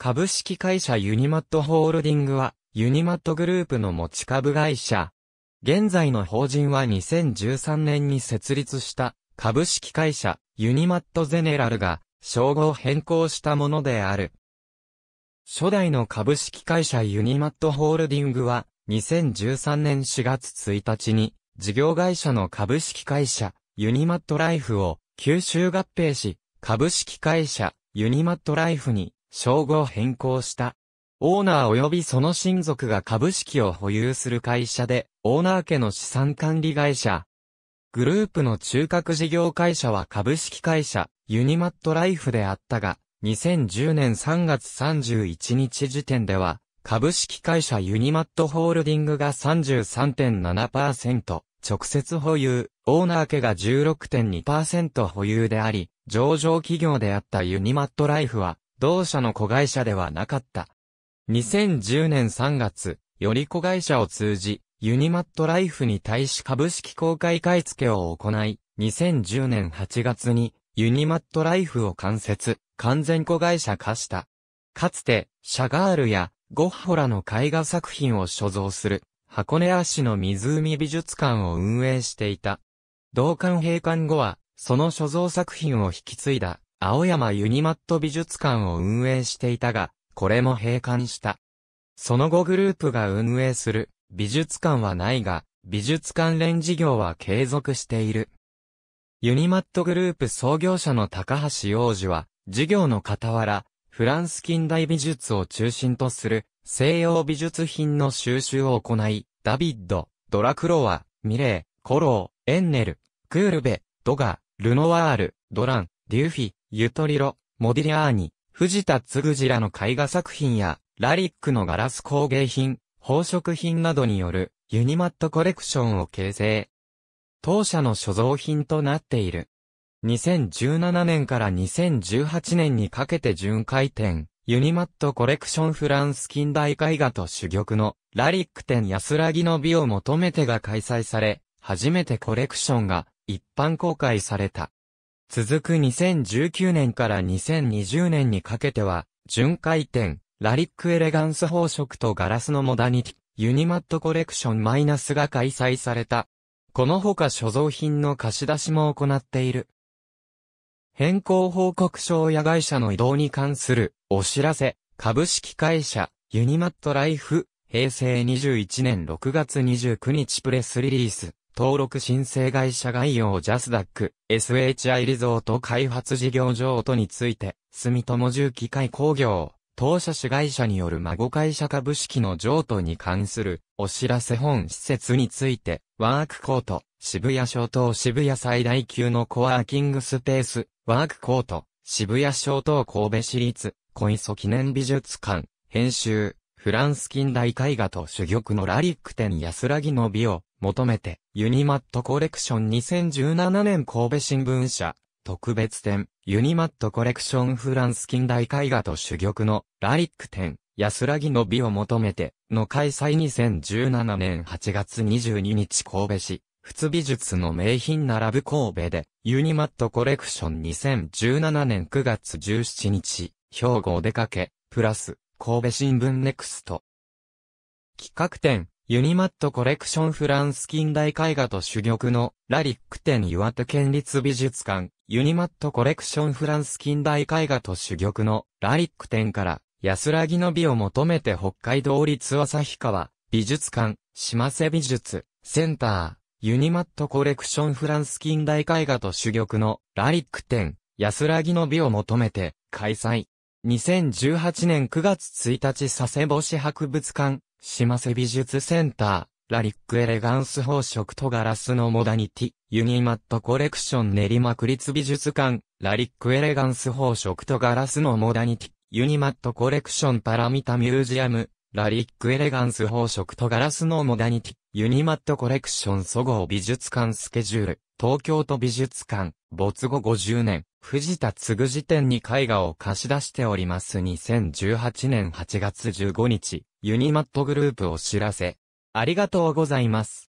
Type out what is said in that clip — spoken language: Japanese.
株式会社ユニマットホールディングは、ユニマットグループの持ち株会社。現在の法人は2013年に設立した株式会社ユニマットゼネラルが称号変更したものである。初代の株式会社ユニマットホールディングは2013年4月1日に事業会社の株式会社ユニマットライフを吸収合併し株式会社ユニマットライフに称号変更した。オーナー及びその親族が株式を保有する会社で、オーナー家の資産管理会社。グループの中核事業会社は株式会社、ユニマットライフであったが、2010年3月31日時点では、株式会社ユニマットホールディングが33.7%、直接保有、オーナー家が16.2%保有であり、上場企業であったユニマットライフは、同社の子会社ではなかった。2010年3月、より子会社を通じ、ユニマットライフに対し株式公開買い付けを行い、2010年8月に、ユニマットライフを間接、完全子会社化した。かつて、シャガールや、ゴッホラの絵画作品を所蔵する、箱根足の湖美術館を運営していた。同館閉館後は、その所蔵作品を引き継いだ、青山ユニマット美術館を運営していたが、これも閉館した。その後グループが運営する美術館はないが、美術関連事業は継続している。ユニマットグループ創業者の高橋洋二は、事業の傍ら、フランス近代美術を中心とする西洋美術品の収集を行い、ダビッド、ドラクロワ、ミレー、コロー、エンネル、クールベ、ドガ、ルノワール、ドラン、デューフィ、ゆとりろ、モディリアーニ、藤田つぐじらの絵画作品や、ラリックのガラス工芸品、宝飾品などによる、ユニマットコレクションを形成。当社の所蔵品となっている。2017年から2018年にかけて巡回展、ユニマットコレクションフランス近代絵画と主玉のラリック展安らぎの美を求めてが開催され、初めてコレクションが一般公開された。続く2019年から2020年にかけては、巡回展、ラリックエレガンス宝飾とガラスのモダニティ、ユニマットコレクションマイナスが開催された。このほか所蔵品の貸し出しも行っている。変更報告書や会社の移動に関するお知らせ、株式会社、ユニマットライフ、平成21年6月29日プレスリリース。登録申請会社概要ジャスダック、SHI リゾート開発事業譲渡について、住友重機械工業、当社主会社による孫会社株式の譲渡に関するお知らせ本施設について、ワークコート、渋谷小島渋谷最大級のコワーキングスペース、ワークコート、渋谷小島神戸市立、小磯記念美術館、編集、フランス近代絵画と珠玉のラリック展安らぎの美を、求めて、ユニマットコレクション2017年神戸新聞社、特別展、ユニマットコレクションフランス近代絵画と主玉のラリック展、安らぎの美を求めて、の開催2017年8月22日神戸市、仏美術の名品並ぶ神戸で、ユニマットコレクション2017年9月17日、兵庫お出かけ、プラス、神戸新聞ネクスト。企画展、ユニマットコレクションフランス近代絵画と主玉のラリック展岩手県立美術館ユニマットコレクションフランス近代絵画と主玉のラリック展から安らぎの美を求めて北海道立旭川美術館島瀬美術センターユニマットコレクションフランス近代絵画と主玉のラリック展安らぎの美を求めて開催2018年9月1日佐世保市博物館島瀬美術センター、ラリックエレガンス宝飾とガラスのモダニティ、ユニマットコレクション練馬区立美術館、ラリックエレガンス宝飾とガラスのモダニティ、ユニマットコレクションパラミタミュージアム、ラリックエレガンス宝飾とガラスのモダニティ、ユニマットコレクション祖ご美術館スケジュール、東京都美術館、没後50年、藤田嗣辞典に絵画を貸し出しております2018年8月15日、ユニマットグループを知らせ。ありがとうございます。